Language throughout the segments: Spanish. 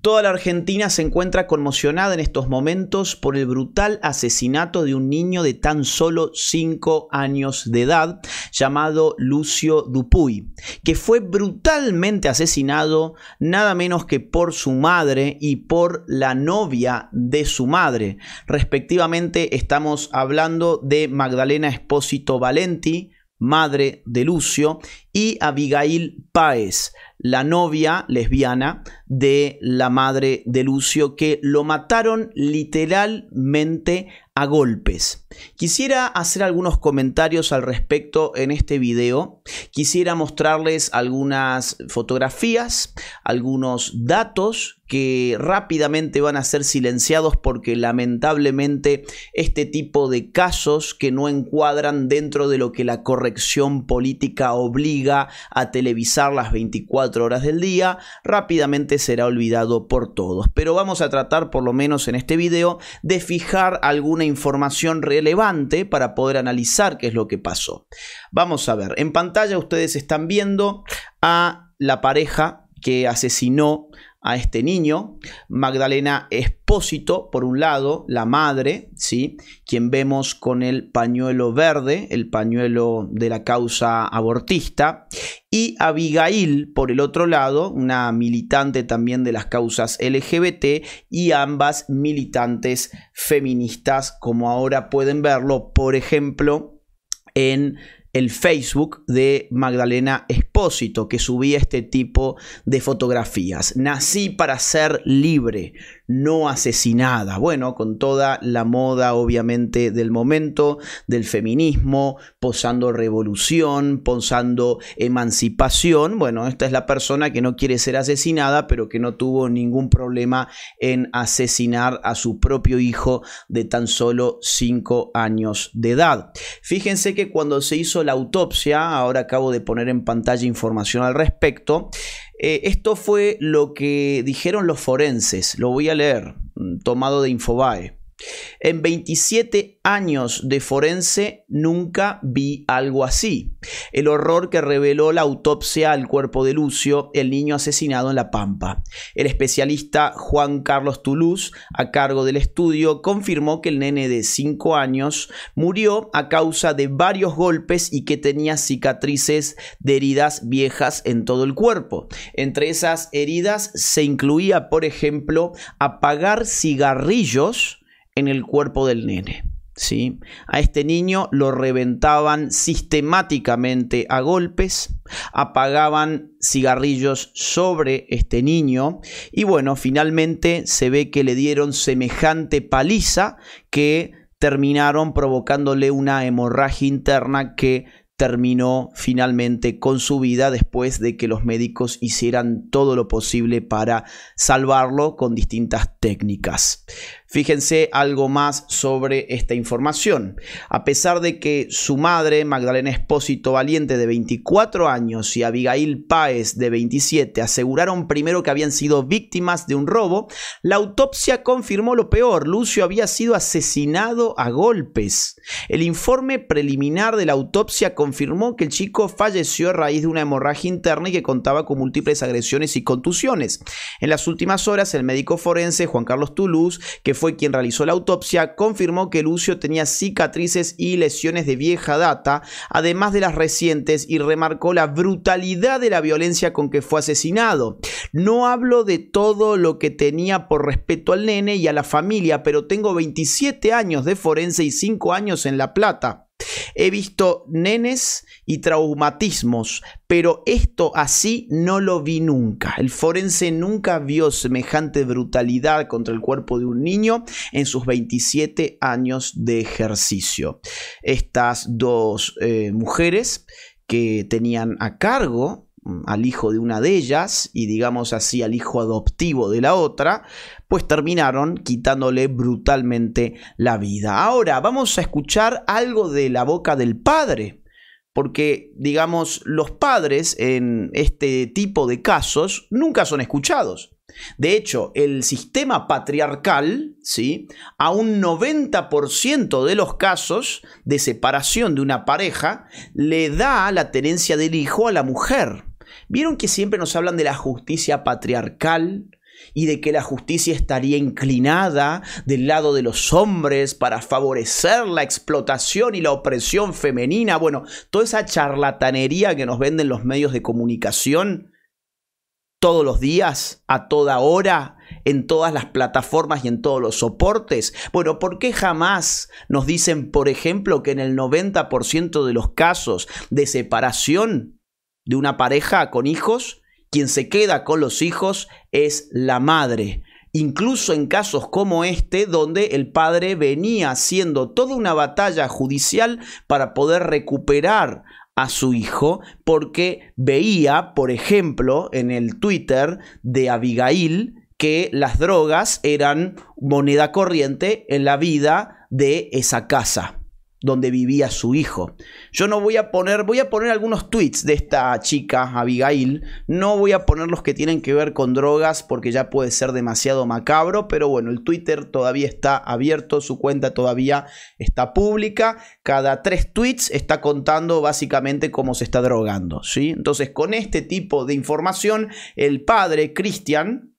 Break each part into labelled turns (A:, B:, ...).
A: Toda la Argentina se encuentra conmocionada en estos momentos por el brutal asesinato de un niño de tan solo 5 años de edad llamado Lucio Dupuy, que fue brutalmente asesinado nada menos que por su madre y por la novia de su madre. Respectivamente estamos hablando de Magdalena Espósito Valenti, madre de Lucio, y Abigail Páez, la novia lesbiana de la madre de Lucio, que lo mataron literalmente a golpes. Quisiera hacer algunos comentarios al respecto en este video. Quisiera mostrarles algunas fotografías, algunos datos que rápidamente van a ser silenciados porque lamentablemente este tipo de casos que no encuadran dentro de lo que la corrección política obliga a televisar las 24 horas del día, rápidamente será olvidado por todos. Pero vamos a tratar por lo menos en este video de fijar alguna información real relevante para poder analizar qué es lo que pasó. Vamos a ver, en pantalla ustedes están viendo a la pareja que asesinó a este niño. Magdalena Espósito, por un lado, la madre, ¿sí? quien vemos con el pañuelo verde, el pañuelo de la causa abortista. Y Abigail, por el otro lado, una militante también de las causas LGBT y ambas militantes feministas, como ahora pueden verlo, por ejemplo, en el Facebook de Magdalena Espósito, que subía este tipo de fotografías. Nací para ser libre, no asesinada. Bueno, con toda la moda, obviamente, del momento, del feminismo, posando revolución, posando emancipación. Bueno, esta es la persona que no quiere ser asesinada, pero que no tuvo ningún problema en asesinar a su propio hijo de tan solo 5 años de edad. Fíjense que cuando se hizo la autopsia, ahora acabo de poner en pantalla información al respecto, eh, esto fue lo que dijeron los forenses, lo voy a leer, mm, tomado de Infobae. En 27 años de forense nunca vi algo así. El horror que reveló la autopsia al cuerpo de Lucio, el niño asesinado en La Pampa. El especialista Juan Carlos Toulouse, a cargo del estudio, confirmó que el nene de 5 años murió a causa de varios golpes y que tenía cicatrices de heridas viejas en todo el cuerpo. Entre esas heridas se incluía, por ejemplo, apagar cigarrillos en el cuerpo del nene. ¿Sí? A este niño lo reventaban sistemáticamente a golpes, apagaban cigarrillos sobre este niño y bueno, finalmente se ve que le dieron semejante paliza que terminaron provocándole una hemorragia interna que terminó finalmente con su vida después de que los médicos hicieran todo lo posible para salvarlo con distintas técnicas. Fíjense algo más sobre esta información. A pesar de que su madre, Magdalena Espósito Valiente, de 24 años, y Abigail Páez, de 27, aseguraron primero que habían sido víctimas de un robo, la autopsia confirmó lo peor. Lucio había sido asesinado a golpes. El informe preliminar de la autopsia confirmó que el chico falleció a raíz de una hemorragia interna y que contaba con múltiples agresiones y contusiones. En las últimas horas, el médico forense Juan Carlos Toulouse, que fue quien realizó la autopsia, confirmó que Lucio tenía cicatrices y lesiones de vieja data, además de las recientes, y remarcó la brutalidad de la violencia con que fue asesinado. No hablo de todo lo que tenía por respeto al nene y a la familia, pero tengo 27 años de forense y 5 años en La Plata. He visto nenes y traumatismos, pero esto así no lo vi nunca. El forense nunca vio semejante brutalidad contra el cuerpo de un niño en sus 27 años de ejercicio. Estas dos eh, mujeres que tenían a cargo Mm, al hijo de una de ellas y digamos así al hijo adoptivo de la otra, pues terminaron quitándole brutalmente la vida. Ahora vamos a escuchar algo de la boca del padre, porque digamos los padres en este tipo de casos nunca son escuchados. De hecho, el sistema patriarcal, ¿sí? a un 90% de los casos de separación de una pareja, le da la tenencia del hijo a la mujer. Vieron que siempre nos hablan de la justicia patriarcal y de que la justicia estaría inclinada del lado de los hombres para favorecer la explotación y la opresión femenina. Bueno, toda esa charlatanería que nos venden los medios de comunicación todos los días, a toda hora, en todas las plataformas y en todos los soportes? Bueno, ¿por qué jamás nos dicen, por ejemplo, que en el 90% de los casos de separación de una pareja con hijos, quien se queda con los hijos es la madre. Incluso en casos como este, donde el padre venía haciendo toda una batalla judicial para poder recuperar a su hijo porque veía, por ejemplo, en el Twitter de Abigail que las drogas eran moneda corriente en la vida de esa casa donde vivía su hijo. Yo no voy a poner, voy a poner algunos tweets de esta chica, Abigail. No voy a poner los que tienen que ver con drogas porque ya puede ser demasiado macabro, pero bueno, el Twitter todavía está abierto, su cuenta todavía está pública. Cada tres tweets está contando básicamente cómo se está drogando, ¿sí? Entonces, con este tipo de información, el padre, Cristian,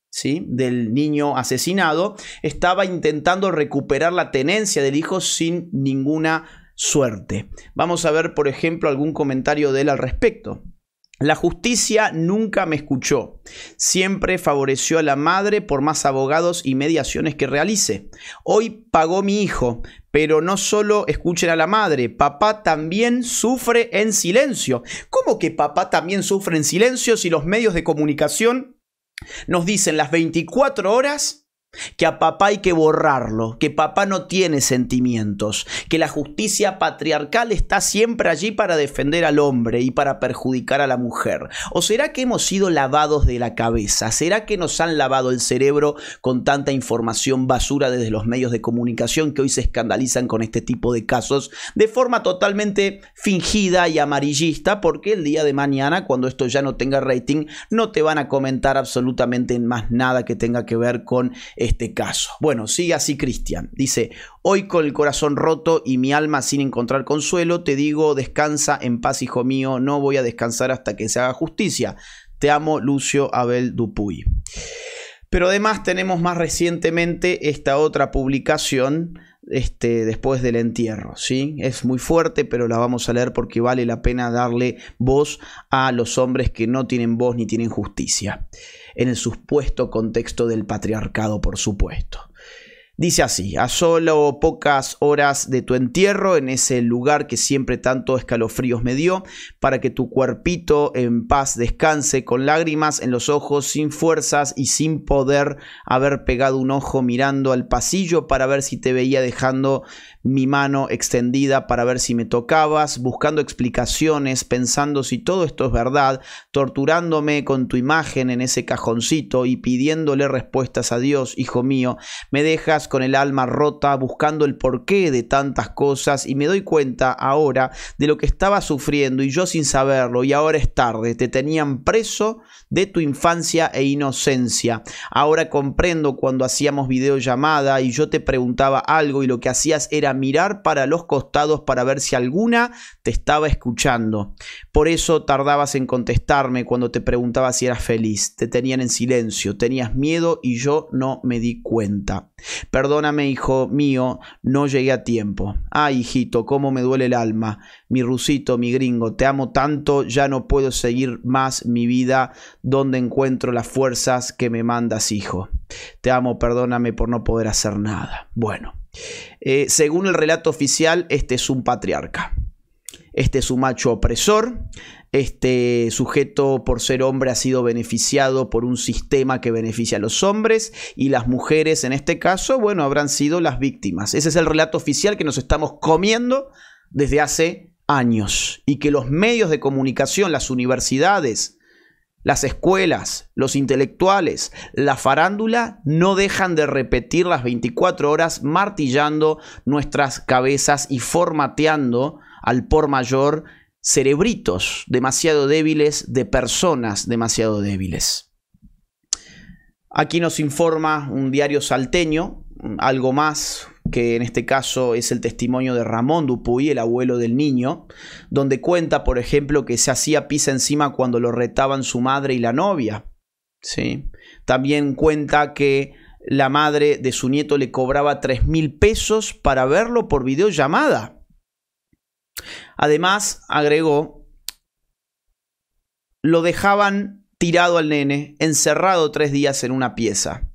A: del niño asesinado, estaba intentando recuperar la tenencia del hijo sin ninguna suerte. Vamos a ver, por ejemplo, algún comentario de él al respecto. La justicia nunca me escuchó. Siempre favoreció a la madre por más abogados y mediaciones que realice. Hoy pagó mi hijo, pero no solo escuchen a la madre, papá también sufre en silencio. ¿Cómo que papá también sufre en silencio si los medios de comunicación nos dicen las 24 horas que a papá hay que borrarlo, que papá no tiene sentimientos, que la justicia patriarcal está siempre allí para defender al hombre y para perjudicar a la mujer. ¿O será que hemos sido lavados de la cabeza? ¿Será que nos han lavado el cerebro con tanta información basura desde los medios de comunicación que hoy se escandalizan con este tipo de casos de forma totalmente fingida y amarillista? Porque el día de mañana, cuando esto ya no tenga rating, no te van a comentar absolutamente más nada que tenga que ver con este caso. Bueno, sigue así Cristian. Dice, hoy con el corazón roto y mi alma sin encontrar consuelo, te digo, descansa en paz, hijo mío, no voy a descansar hasta que se haga justicia. Te amo, Lucio Abel Dupuy. Pero además tenemos más recientemente esta otra publicación este, después del entierro. ¿sí? Es muy fuerte, pero la vamos a leer porque vale la pena darle voz a los hombres que no tienen voz ni tienen justicia en el supuesto contexto del patriarcado, por supuesto. Dice así, a solo pocas horas de tu entierro, en ese lugar que siempre tanto escalofríos me dio, para que tu cuerpito en paz descanse, con lágrimas en los ojos, sin fuerzas y sin poder haber pegado un ojo mirando al pasillo para ver si te veía dejando mi mano extendida para ver si me tocabas, buscando explicaciones, pensando si todo esto es verdad, torturándome con tu imagen en ese cajoncito y pidiéndole respuestas a Dios, hijo mío, me dejas con el alma rota buscando el porqué de tantas cosas y me doy cuenta ahora de lo que estaba sufriendo y yo sin saberlo y ahora es tarde, te tenían preso de tu infancia e inocencia. Ahora comprendo cuando hacíamos videollamada y yo te preguntaba algo y lo que hacías era mirar para los costados para ver si alguna te estaba escuchando. Por eso tardabas en contestarme cuando te preguntaba si eras feliz. Te tenían en silencio, tenías miedo y yo no me di cuenta. Perdóname, hijo mío, no llegué a tiempo. Ay, hijito, cómo me duele el alma. Mi rusito, mi gringo, te amo tanto, ya no puedo seguir más mi vida donde encuentro las fuerzas que me mandas, hijo. Te amo, perdóname por no poder hacer nada. Bueno, eh, según el relato oficial, este es un patriarca. Este es un macho opresor, este sujeto por ser hombre ha sido beneficiado por un sistema que beneficia a los hombres y las mujeres en este caso, bueno, habrán sido las víctimas. Ese es el relato oficial que nos estamos comiendo desde hace años y que los medios de comunicación, las universidades, las escuelas, los intelectuales, la farándula no dejan de repetir las 24 horas martillando nuestras cabezas y formateando al por mayor cerebritos demasiado débiles, de personas demasiado débiles. Aquí nos informa un diario salteño, algo más que en este caso es el testimonio de Ramón Dupuy, el abuelo del niño, donde cuenta, por ejemplo, que se hacía pisa encima cuando lo retaban su madre y la novia. ¿sí? También cuenta que la madre de su nieto le cobraba 3 mil pesos para verlo por videollamada. Además, agregó, lo dejaban tirado al nene, encerrado tres días en una pieza.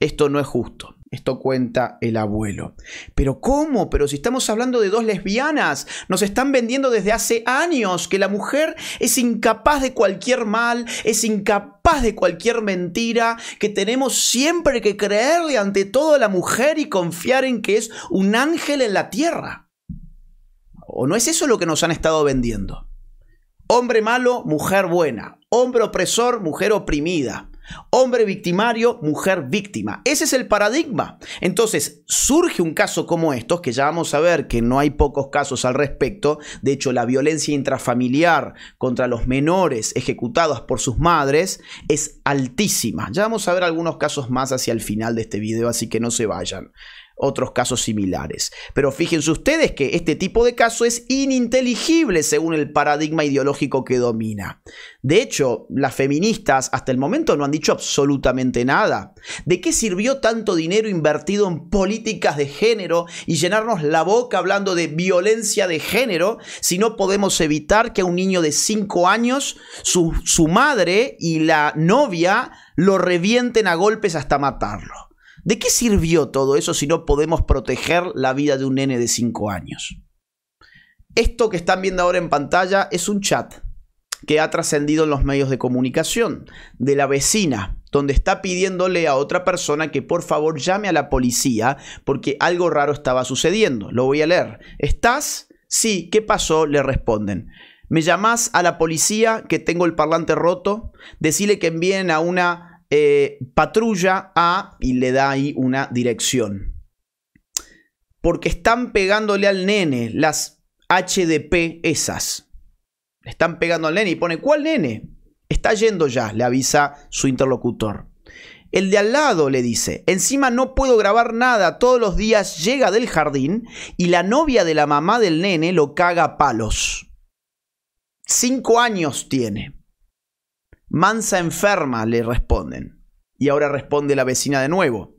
A: Esto no es justo. Esto cuenta el abuelo. Pero ¿cómo? Pero si estamos hablando de dos lesbianas, nos están vendiendo desde hace años que la mujer es incapaz de cualquier mal, es incapaz de cualquier mentira, que tenemos siempre que creerle ante todo a la mujer y confiar en que es un ángel en la tierra. ¿O no es eso lo que nos han estado vendiendo? Hombre malo, mujer buena. Hombre opresor, mujer oprimida. Hombre victimario, mujer víctima. Ese es el paradigma. Entonces, surge un caso como estos, que ya vamos a ver que no hay pocos casos al respecto. De hecho, la violencia intrafamiliar contra los menores ejecutados por sus madres es altísima. Ya vamos a ver algunos casos más hacia el final de este video, así que no se vayan otros casos similares. Pero fíjense ustedes que este tipo de caso es ininteligible según el paradigma ideológico que domina. De hecho, las feministas hasta el momento no han dicho absolutamente nada. ¿De qué sirvió tanto dinero invertido en políticas de género y llenarnos la boca hablando de violencia de género si no podemos evitar que a un niño de 5 años su, su madre y la novia lo revienten a golpes hasta matarlo? ¿De qué sirvió todo eso si no podemos proteger la vida de un nene de 5 años? Esto que están viendo ahora en pantalla es un chat que ha trascendido en los medios de comunicación de la vecina, donde está pidiéndole a otra persona que por favor llame a la policía porque algo raro estaba sucediendo. Lo voy a leer. ¿Estás? Sí, ¿qué pasó? Le responden. ¿Me llamás a la policía que tengo el parlante roto? Decile que envíen a una eh, patrulla A y le da ahí una dirección. Porque están pegándole al nene las HDP esas. están pegando al nene y pone, ¿cuál nene? Está yendo ya, le avisa su interlocutor. El de al lado le dice, encima no puedo grabar nada, todos los días llega del jardín y la novia de la mamá del nene lo caga a palos. Cinco años tiene. Mansa enferma, le responden. Y ahora responde la vecina de nuevo.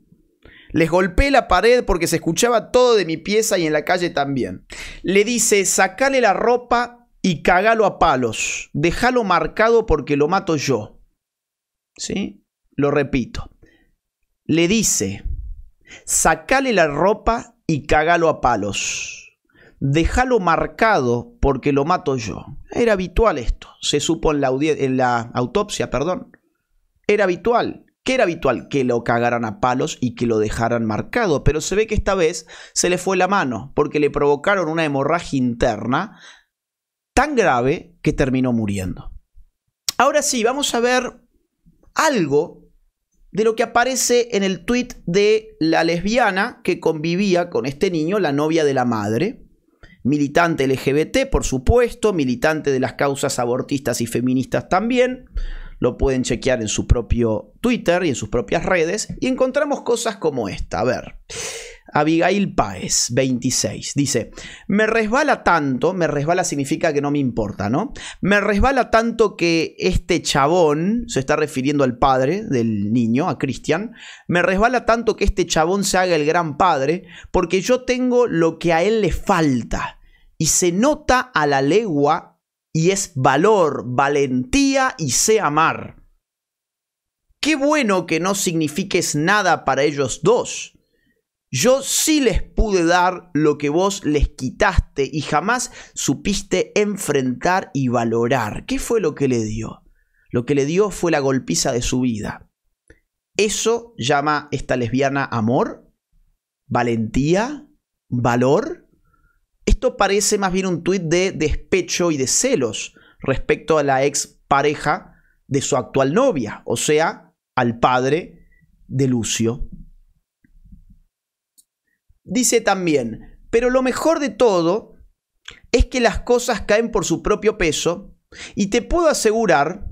A: Les golpeé la pared porque se escuchaba todo de mi pieza y en la calle también. Le dice, sacale la ropa y cágalo a palos. Déjalo marcado porque lo mato yo. ¿Sí? Lo repito. Le dice, sacale la ropa y cágalo a palos déjalo marcado porque lo mato yo. Era habitual esto, se supo en la, autopsia, perdón. Era habitual. que era habitual? Que lo cagaran a palos y que lo dejaran marcado, pero se ve que esta vez se le fue la mano porque le provocaron una hemorragia interna tan grave que terminó muriendo. Ahora sí, vamos a ver algo de lo que aparece en el tuit de la lesbiana que convivía con este niño, la novia de la madre, militante LGBT, por supuesto, militante de las causas abortistas y feministas también. Lo pueden chequear en su propio Twitter y en sus propias redes. Y encontramos cosas como esta. A ver. Abigail Paez, 26, dice, me resbala tanto, me resbala significa que no me importa, ¿no? Me resbala tanto que este chabón, se está refiriendo al padre del niño, a Cristian, me resbala tanto que este chabón se haga el gran padre, porque yo tengo lo que a él le falta. Y se nota a la legua y es valor, valentía y sé amar. Qué bueno que no signifiques nada para ellos dos yo sí les pude dar lo que vos les quitaste y jamás supiste enfrentar y valorar. ¿Qué fue lo que le dio? Lo que le dio fue la golpiza de su vida. ¿Eso llama esta lesbiana amor? ¿Valentía? ¿Valor? Esto parece más bien un tuit de despecho y de celos respecto a la ex pareja de su actual novia, o sea, al padre de Lucio. Dice también, pero lo mejor de todo es que las cosas caen por su propio peso y te puedo asegurar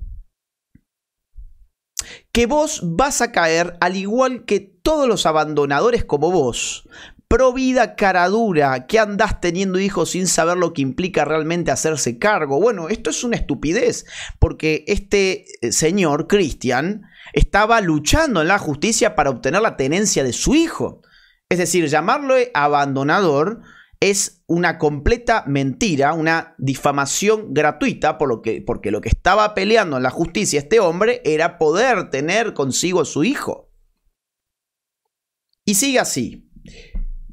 A: que vos vas a caer al igual que todos los abandonadores como vos. Pro vida que andás teniendo hijos sin saber lo que implica realmente hacerse cargo. Bueno, esto es una estupidez, porque este eh, señor, Cristian, estaba luchando en la justicia para obtener la tenencia de su hijo. Es decir, llamarlo abandonador es una completa mentira, una difamación gratuita, por lo que, porque lo que estaba peleando en la justicia este hombre era poder tener consigo a su hijo. Y sigue así.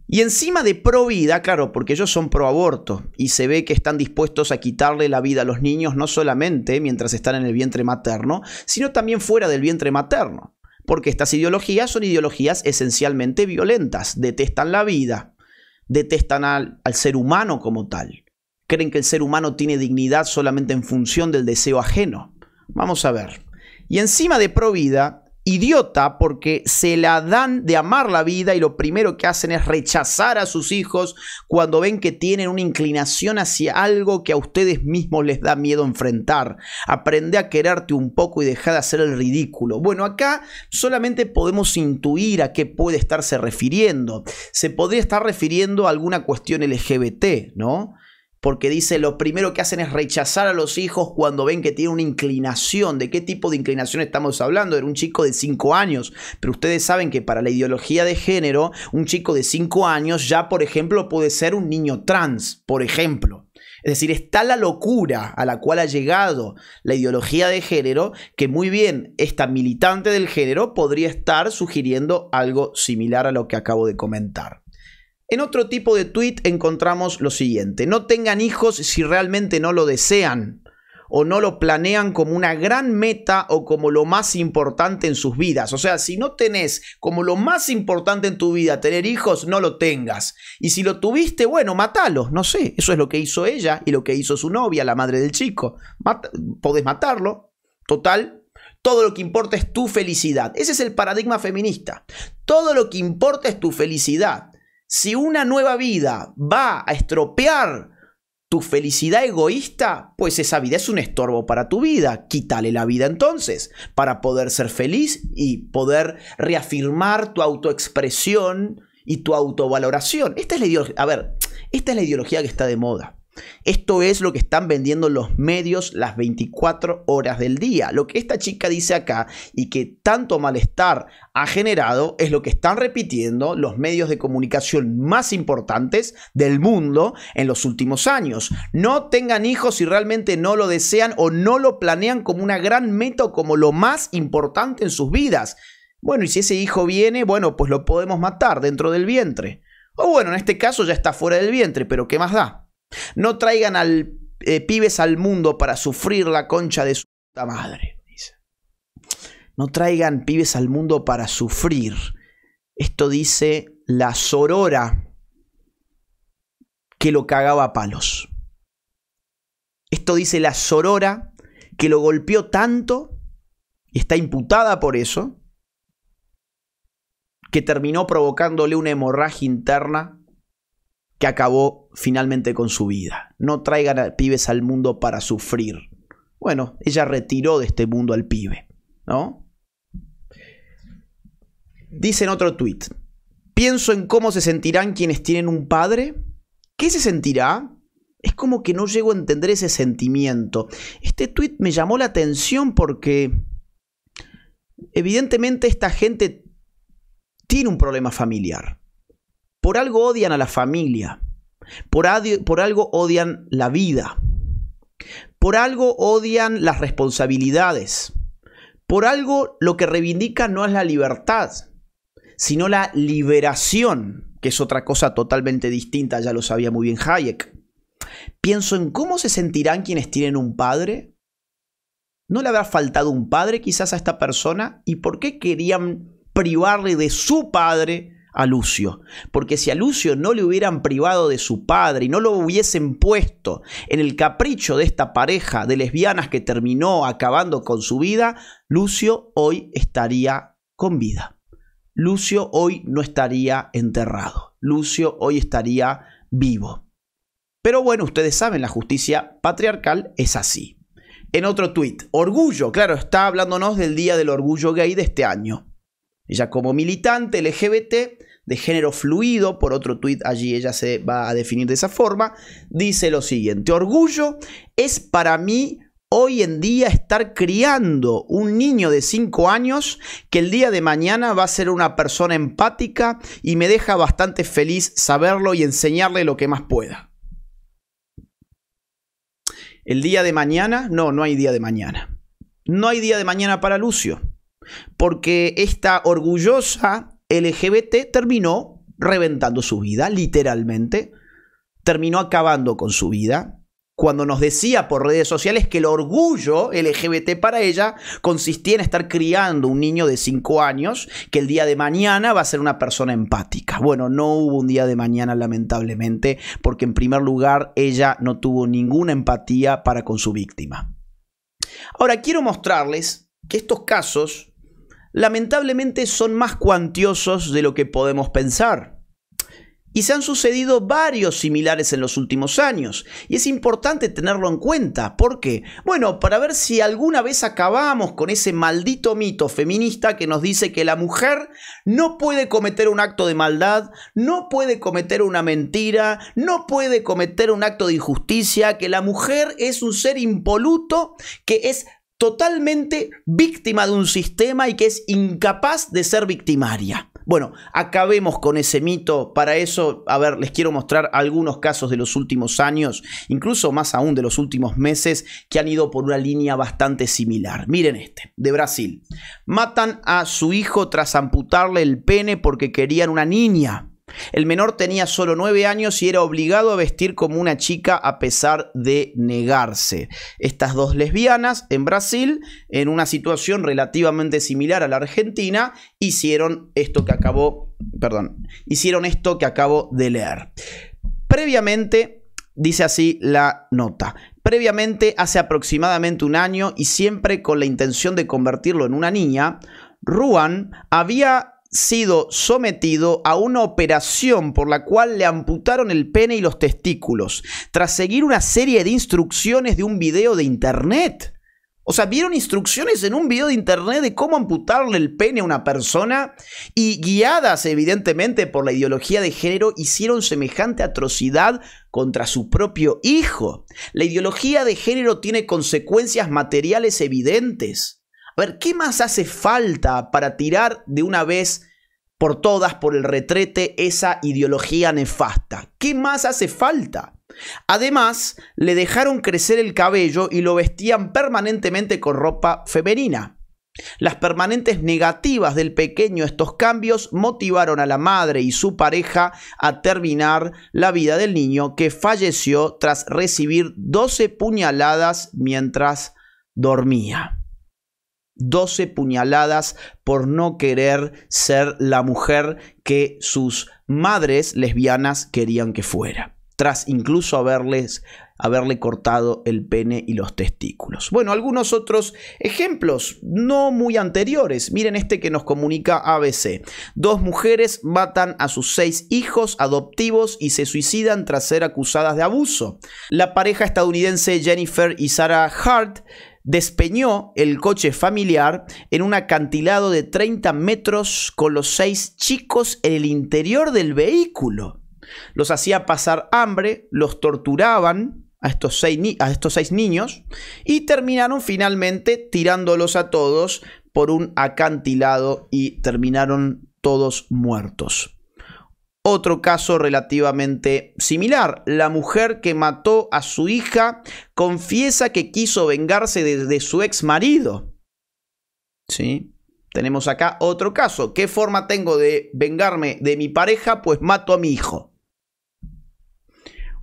A: Y encima de pro vida, claro, porque ellos son pro aborto y se ve que están dispuestos a quitarle la vida a los niños no solamente mientras están en el vientre materno, sino también fuera del vientre materno porque estas ideologías son ideologías esencialmente violentas, detestan la vida, detestan al, ser humano como tal, creen que el ser humano tiene dignidad solamente en función del deseo ajeno. Vamos a ver. Y encima de vida idiota porque se la dan de amar la vida y lo primero que hacen es rechazar a sus hijos cuando ven que tienen una inclinación hacia algo que a ustedes mismos les da miedo enfrentar. Aprende a quererte un poco y deja de hacer el ridículo. Bueno, acá solamente podemos intuir a qué puede estarse refiriendo. Se podría estar refiriendo a alguna cuestión LGBT, ¿no? porque dice, lo primero que hacen es rechazar a los hijos cuando ven que tiene una inclinación. ¿De qué tipo de inclinación estamos hablando? Era un chico de 5 años, pero ustedes saben que para la ideología de género, un chico de 5 años ya, por ejemplo, puede ser un niño trans, por ejemplo. Es decir, está la locura a la cual ha llegado la ideología de género, que muy bien esta militante del género podría estar sugiriendo algo similar a lo que acabo de comentar. En otro tipo de tweet encontramos lo siguiente: no tengan hijos si realmente no lo desean o no lo planean como una gran meta o como lo más importante en sus vidas. O sea, si no tenés como lo más importante en tu vida tener hijos, no lo tengas. Y si lo tuviste, bueno, matalo. no sé. Eso es lo que hizo ella y lo que hizo su novia, la madre del chico. podés matarlo. Total, todo lo que importa es tu felicidad. Ese es el paradigma feminista. Todo lo que importa es tu felicidad. Si una nueva vida va a estropear tu felicidad egoísta, pues esa vida es un estorbo para tu vida. Quítale la vida entonces para poder ser feliz y poder reafirmar tu autoexpresión y tu autovaloración. Esta es la a ver, esta es la ideología que está de moda. Esto es lo que están vendiendo los medios las 24 horas del día. Lo que esta chica dice acá y que tanto malestar ha generado es lo que están repitiendo los medios de comunicación más importantes del mundo en los últimos años. No tengan hijos si realmente no lo desean o no lo planean como una gran meta o como lo más importante en sus vidas. Bueno, y si ese hijo viene, bueno, pues lo podemos matar dentro del vientre. O bueno, en este caso ya está fuera del vientre, pero ¿qué más da? No traigan al eh, pibes al mundo para sufrir la concha de su puta madre. No traigan pibes al mundo para sufrir. Esto dice la sorora que lo cagaba a palos. Esto dice la sorora que lo golpeó tanto y está imputada por eso que terminó provocándole una hemorragia interna que acabó finalmente con su vida. No traigan a pibes al mundo para sufrir. Bueno, ella retiró de este mundo al pibe, ¿no? Dice en otro tuit, pienso en cómo se sentirán quienes tienen un padre. ¿Qué se sentirá? Es como que no llego a entender ese sentimiento. Este tuit me llamó la atención porque evidentemente esta gente tiene un problema familiar. Por algo odian a la familia. Por, algo odian la vida. Por algo odian las responsabilidades. Por algo lo que reivindican no es la libertad, sino la liberación, que es otra cosa totalmente distinta, ya lo sabía muy bien Hayek. Pienso en cómo se sentirán quienes tienen un padre. ¿No le habrá faltado un padre quizás a esta persona? ¿Y por qué querían privarle de su padre a Lucio, porque si a Lucio no le hubieran privado de su padre y no lo hubiesen puesto en el capricho de esta pareja de lesbianas que terminó acabando con su vida, Lucio hoy estaría con vida. Lucio hoy no estaría enterrado. Lucio hoy estaría vivo. Pero bueno, ustedes saben, la justicia patriarcal es así. En otro tuit, orgullo, claro, está hablándonos del Día del Orgullo Gay de este año. Ella como militante LGBT de género fluido, por otro tuit allí ella se va a definir de esa forma, dice lo siguiente, orgullo es para mí hoy en día estar criando un niño de 5 años que el día de mañana va a ser una persona empática y me deja bastante feliz saberlo y enseñarle lo que más pueda. El día de mañana, no, no hay día de mañana. No hay día de mañana para Lucio porque esta orgullosa LGBT terminó reventando su vida, literalmente, terminó acabando con su vida, cuando nos decía por redes sociales que el orgullo LGBT para ella consistía en estar criando un niño de 5 años que el día de mañana va a ser una persona empática. Bueno, no hubo un día de mañana lamentablemente porque en primer lugar ella no tuvo ninguna empatía para con su víctima. Ahora quiero mostrarles que estos casos lamentablemente son más cuantiosos de lo que podemos pensar. Y se han sucedido varios similares en los últimos años, y es importante tenerlo en cuenta. ¿Por qué? Bueno, para ver si alguna vez acabamos con ese maldito mito feminista que nos dice que la mujer no puede cometer un acto de maldad, no puede cometer una mentira, no puede cometer un acto de injusticia, que la mujer es un ser impoluto que es totalmente víctima de un sistema y que es incapaz de ser victimaria. Bueno, acabemos con ese mito. Para eso, a ver, les quiero mostrar algunos casos de los últimos años, incluso más aún de los últimos meses, que han ido por una línea bastante similar. Miren este, de Brasil. Matan a su hijo tras amputarle el pene porque querían una niña. El menor tenía solo nueve años y era obligado a vestir como una chica a pesar de negarse. Estas dos lesbianas en Brasil, en una situación relativamente similar a la Argentina, hicieron esto que acabó, perdón, hicieron esto que acabo de leer. Previamente, dice así la nota, previamente hace aproximadamente un año y siempre con la intención de convertirlo en una niña, Ruan había sido sometido a una operación por la cual le amputaron el pene y los testículos, tras seguir una serie de instrucciones de un video de internet. O sea, vieron instrucciones en un video de internet de cómo amputarle el pene a una persona y guiadas evidentemente por la ideología de género hicieron semejante atrocidad contra su propio hijo. La ideología de género tiene consecuencias materiales evidentes. A ver, ¿qué más hace falta para tirar de una vez por todas, por el retrete, esa ideología nefasta? ¿Qué más hace falta? Además, le dejaron crecer el cabello y lo vestían permanentemente con ropa femenina. Las permanentes negativas del pequeño estos cambios motivaron a la madre y su pareja a terminar la vida del niño que falleció tras recibir 12 puñaladas mientras dormía. 12 puñaladas por no querer ser la mujer que sus madres lesbianas querían que fuera, tras incluso haberles, haberle cortado el pene y los testículos. Bueno, algunos otros ejemplos, no muy anteriores. Miren este que nos comunica ABC. Dos mujeres matan a sus seis hijos adoptivos y se suicidan tras ser acusadas de abuso. La pareja estadounidense Jennifer y Sarah Hart despeñó el coche familiar en un acantilado de 30 metros con los seis chicos en el interior del vehículo. Los hacía pasar hambre, los torturaban a estos, seis a estos seis niños y terminaron finalmente tirándolos a todos por un acantilado y terminaron todos muertos. Otro caso relativamente similar, la mujer que mató a su hija confiesa que quiso vengarse de, su ex marido. ¿Sí? Tenemos acá otro caso. ¿Qué forma tengo de vengarme de mi pareja? Pues mato a mi hijo.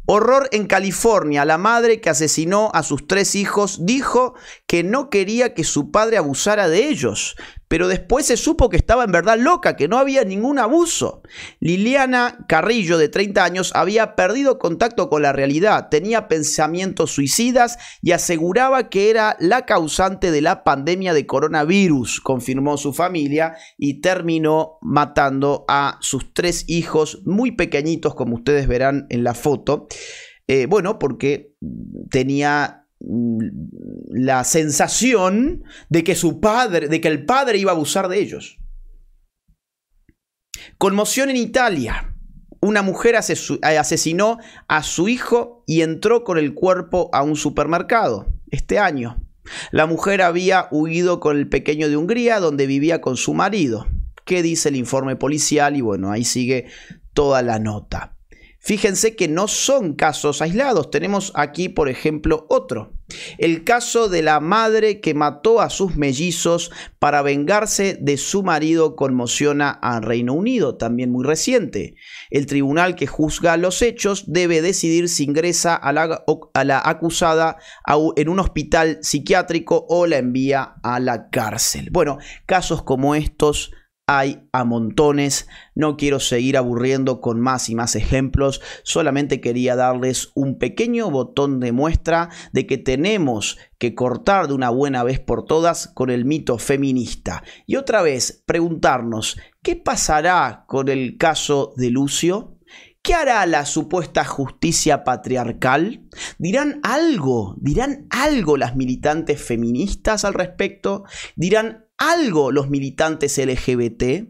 A: Horror en California. La madre que asesinó a sus tres hijos dijo que no quería que su padre abusara de ellos, pero después se supo que estaba en verdad loca, que no había ningún abuso. Liliana Carrillo, de 30 años, había perdido contacto con la realidad, tenía pensamientos suicidas y aseguraba que era la causante de la pandemia de coronavirus, confirmó su familia y terminó matando a sus tres hijos muy pequeñitos, como ustedes verán en la foto. Eh, bueno, porque tenía Mm, la sensación de que su padre, de que el padre iba a abusar de ellos. Conmoción en Italia. Una mujer asesinó a su hijo y entró con el cuerpo a un supermercado este año. La mujer había huido con el pequeño de Hungría donde vivía con su marido. ¿Qué dice el informe policial? Y bueno, ahí sigue toda la nota. Fíjense que no son casos aislados. Tenemos aquí, por ejemplo, otro. El caso de la madre que mató a sus mellizos para vengarse de su marido conmociona a Reino Unido, también muy reciente. El tribunal que juzga los hechos debe decidir si ingresa a la, acusada en un hospital psiquiátrico o la envía a la cárcel. Bueno, casos como estos hay a montones. No quiero seguir aburriendo con más y más ejemplos. Solamente quería darles un pequeño botón de muestra de que tenemos que cortar de una buena vez por todas con el mito feminista. Y otra vez preguntarnos, ¿qué pasará con el caso de Lucio? ¿Qué hará la supuesta justicia patriarcal? ¿Dirán algo? ¿Dirán algo las militantes feministas al respecto? ¿Dirán algo los militantes LGBT?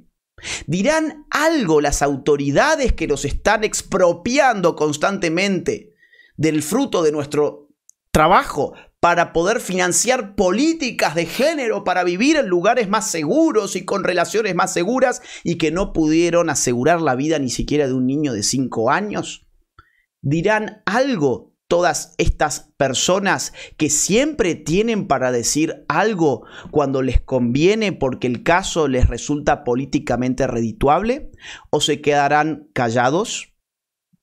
A: ¿Dirán algo las autoridades que nos están expropiando constantemente del fruto de nuestro trabajo para poder financiar políticas de género, para vivir en lugares más seguros y con relaciones más seguras y que no pudieron asegurar la vida ni siquiera de un niño de 5 años? ¿Dirán algo todas estas personas que siempre tienen para decir algo cuando les conviene porque el caso les resulta políticamente redituable o se quedarán callados?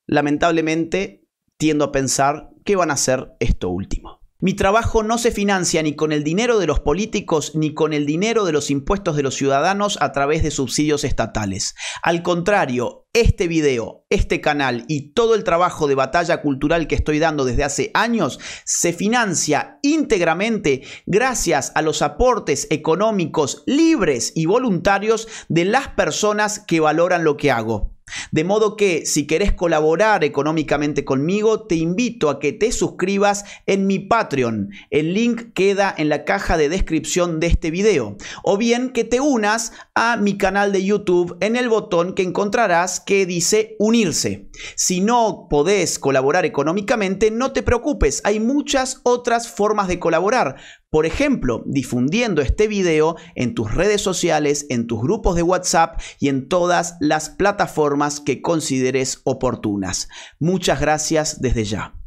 A: Lamentablemente, tiendo a pensar que van a ser esto último. Mi trabajo no se financia ni con el dinero de los políticos ni con el dinero de los impuestos de los ciudadanos a través de subsidios estatales. Al contrario, este video, este canal y todo el trabajo de batalla cultural que estoy dando desde hace años se financia íntegramente gracias a los aportes económicos libres y voluntarios de las personas que valoran lo que hago. De modo que si querés colaborar económicamente conmigo, te invito a que te suscribas en mi Patreon. El link queda en la caja de descripción de este video. O bien que te unas a mi canal de YouTube en el botón que encontrarás que dice unirse. Si no podés colaborar económicamente, no te preocupes, hay muchas otras formas de colaborar por ejemplo, difundiendo este video en tus redes sociales, en tus grupos de WhatsApp y en todas las plataformas que consideres oportunas. Muchas gracias desde ya.